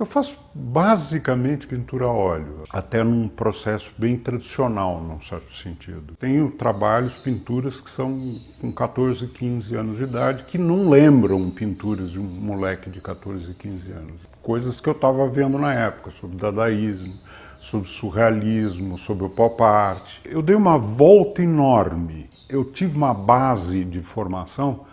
Eu faço basicamente pintura a óleo, até num processo bem tradicional, num certo sentido. Tenho trabalhos, pinturas que são com 14, 15 anos de idade, que não lembram pinturas de um moleque de 14, 15 anos. Coisas que eu estava vendo na época, sobre dadaísmo, sobre surrealismo, sobre o pop art. Eu dei uma volta enorme. Eu tive uma base de formação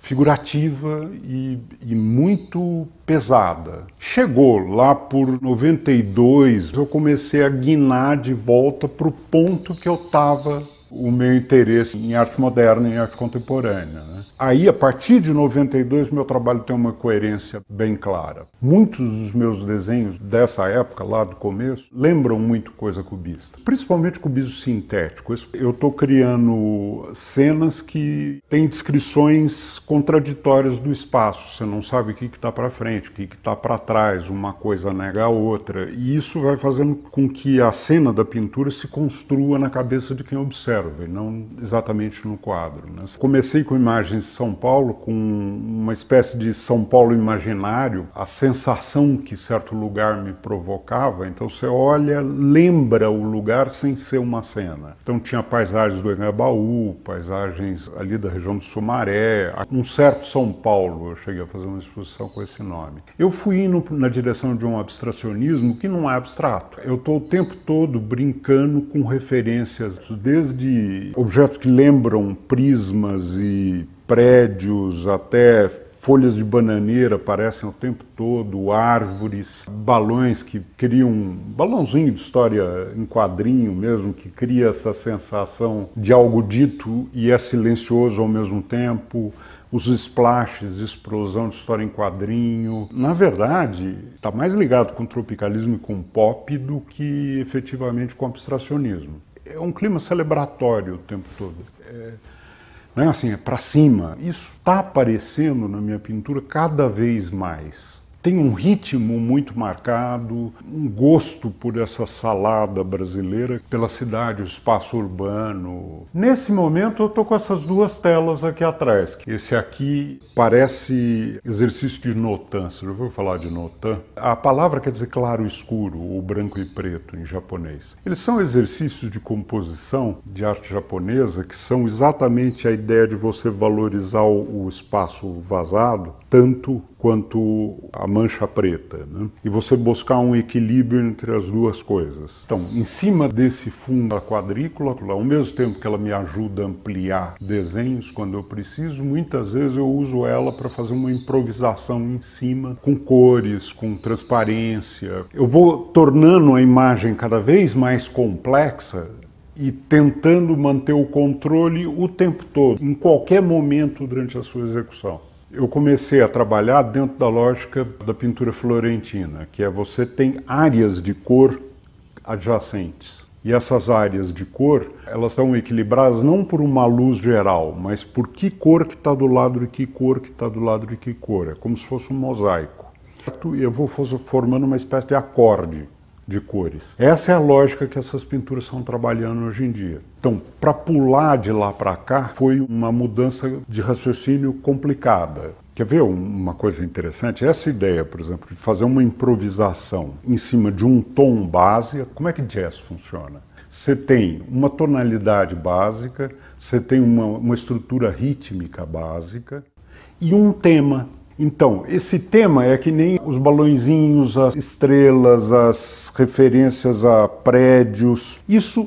figurativa e, e, muito pesada. Chegou lá por 92, eu comecei a guinar de volta para o ponto que eu estava o meu interesse em arte moderna e arte contemporânea. Né? Aí, a partir de 92, meu trabalho tem uma coerência bem clara. Muitos dos meus desenhos dessa época, lá do começo, lembram muito coisa cubista, principalmente cubismo sintético. Eu estou criando cenas que têm descrições contraditórias do espaço. Você não sabe o que está para frente, o que está para trás, uma coisa nega a outra. E isso vai fazendo com que a cena da pintura se construa na cabeça de quem observa e não exatamente no quadro. Né? Comecei com imagens de São Paulo, com uma espécie de São Paulo imaginário, a sensação que certo lugar me provocava. Então você olha, lembra o lugar sem ser uma cena. Então tinha paisagens do Engabaú, paisagens ali da região do Sumaré, um certo São Paulo. Eu cheguei a fazer uma exposição com esse nome. Eu fui indo na direção de um abstracionismo que não é abstrato. Eu estou o tempo todo brincando com referências desde de objetos que lembram prismas e prédios, até folhas de bananeira aparecem o tempo todo, árvores, balões que criam um balãozinho de história em quadrinho mesmo, que cria essa sensação de algo dito e é silencioso ao mesmo tempo os splashes, explosão de história em quadrinho. Na verdade, está mais ligado com o tropicalismo e com o pop do que efetivamente com o abstracionismo é um clima celebratório o tempo todo. É, né, assim, é para cima. Isso está aparecendo na minha pintura cada vez mais tem um ritmo muito marcado, um gosto por essa salada brasileira, pela cidade, o espaço urbano. Nesse momento eu tô com essas duas telas aqui atrás. Esse aqui parece exercício de notan, você já ouviu falar de notan? A palavra quer dizer claro escuro, ou branco e preto em japonês. Eles são exercícios de composição de arte japonesa que são exatamente a ideia de você valorizar o espaço vazado, tanto quanto a mancha preta, né? e você buscar um equilíbrio entre as duas coisas. Então, em cima desse fundo da quadrícula, ao mesmo tempo que ela me ajuda a ampliar desenhos quando eu preciso, muitas vezes eu uso ela para fazer uma improvisação em cima, com cores, com transparência. Eu vou tornando a imagem cada vez mais complexa e tentando manter o controle o tempo todo, em qualquer momento durante a sua execução eu comecei a trabalhar dentro da lógica da pintura florentina, que é você tem áreas de cor adjacentes. E essas áreas de cor, elas são equilibradas não por uma luz geral, mas por que cor que está do lado de que cor que está do lado de que cor. É como se fosse um mosaico. E eu vou formando uma espécie de acorde de cores. Essa é a lógica que essas pinturas estão trabalhando hoje em dia. Então, para pular de lá para cá, foi uma mudança de raciocínio complicada. Quer ver uma coisa interessante? Essa ideia, por exemplo, de fazer uma improvisação em cima de um tom base, como é que jazz funciona? Você tem uma tonalidade básica, você tem uma, uma estrutura rítmica básica e um tema então, esse tema é que nem os balõezinhos, as estrelas, as referências a prédios. Isso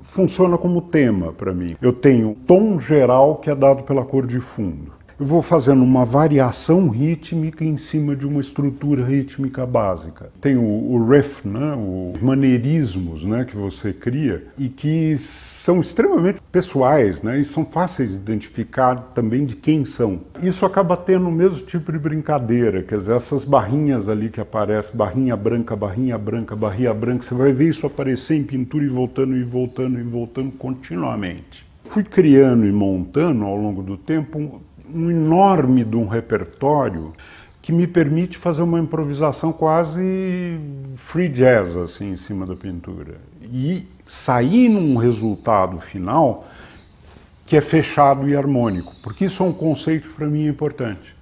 funciona como tema para mim. Eu tenho tom geral que é dado pela cor de fundo eu vou fazendo uma variação rítmica em cima de uma estrutura rítmica básica. Tem o, o riff, né, os maneirismos né, que você cria e que são extremamente pessoais né, e são fáceis de identificar também de quem são. Isso acaba tendo o mesmo tipo de brincadeira, quer dizer, essas barrinhas ali que aparecem, barrinha branca, barrinha branca, barrinha branca, você vai ver isso aparecer em pintura e voltando e voltando e voltando continuamente. Fui criando e montando ao longo do tempo um enorme de um repertório que me permite fazer uma improvisação quase free jazz assim em cima da pintura e sair num resultado final que é fechado e harmônico, porque isso é um conceito para mim é importante.